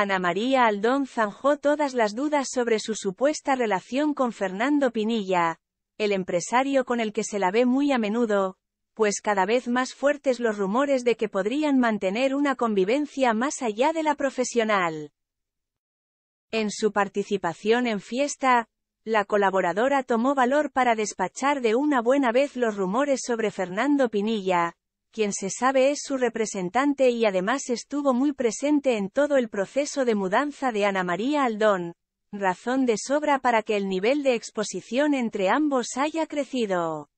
Ana María Aldón zanjó todas las dudas sobre su supuesta relación con Fernando Pinilla, el empresario con el que se la ve muy a menudo, pues cada vez más fuertes los rumores de que podrían mantener una convivencia más allá de la profesional. En su participación en fiesta, la colaboradora tomó valor para despachar de una buena vez los rumores sobre Fernando Pinilla, quien se sabe es su representante y además estuvo muy presente en todo el proceso de mudanza de Ana María Aldón, razón de sobra para que el nivel de exposición entre ambos haya crecido.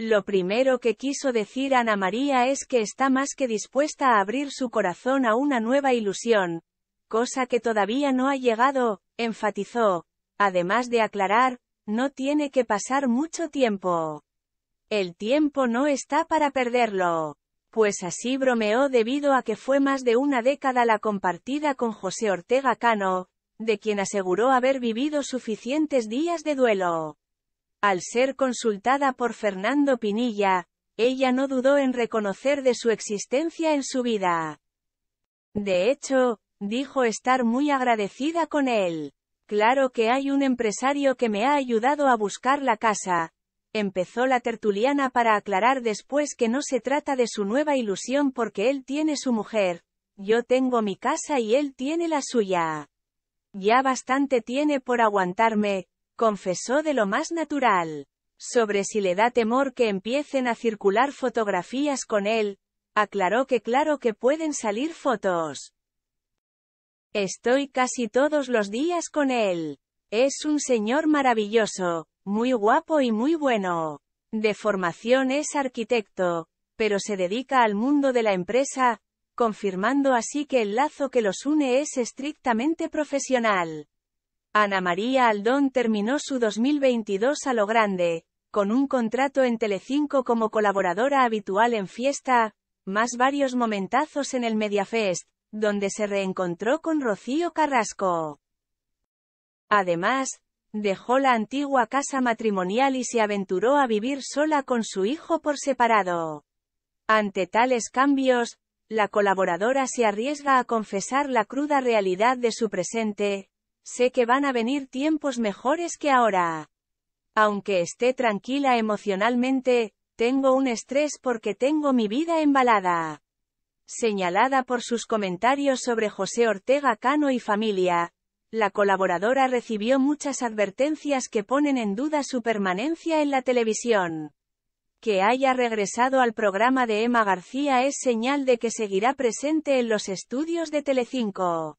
Lo primero que quiso decir Ana María es que está más que dispuesta a abrir su corazón a una nueva ilusión, cosa que todavía no ha llegado, enfatizó, además de aclarar, no tiene que pasar mucho tiempo. El tiempo no está para perderlo. Pues así bromeó debido a que fue más de una década la compartida con José Ortega Cano, de quien aseguró haber vivido suficientes días de duelo. Al ser consultada por Fernando Pinilla, ella no dudó en reconocer de su existencia en su vida. De hecho, dijo estar muy agradecida con él. Claro que hay un empresario que me ha ayudado a buscar la casa, empezó la tertuliana para aclarar después que no se trata de su nueva ilusión porque él tiene su mujer, yo tengo mi casa y él tiene la suya. Ya bastante tiene por aguantarme, confesó de lo más natural. Sobre si le da temor que empiecen a circular fotografías con él, aclaró que claro que pueden salir fotos. Estoy casi todos los días con él. Es un señor maravilloso, muy guapo y muy bueno. De formación es arquitecto, pero se dedica al mundo de la empresa, confirmando así que el lazo que los une es estrictamente profesional. Ana María Aldón terminó su 2022 a lo grande, con un contrato en Telecinco como colaboradora habitual en Fiesta, más varios momentazos en el Mediafest, donde se reencontró con Rocío Carrasco. Además, Dejó la antigua casa matrimonial y se aventuró a vivir sola con su hijo por separado. Ante tales cambios, la colaboradora se arriesga a confesar la cruda realidad de su presente, sé que van a venir tiempos mejores que ahora. Aunque esté tranquila emocionalmente, tengo un estrés porque tengo mi vida embalada. Señalada por sus comentarios sobre José Ortega Cano y familia, la colaboradora recibió muchas advertencias que ponen en duda su permanencia en la televisión. Que haya regresado al programa de Emma García es señal de que seguirá presente en los estudios de Telecinco.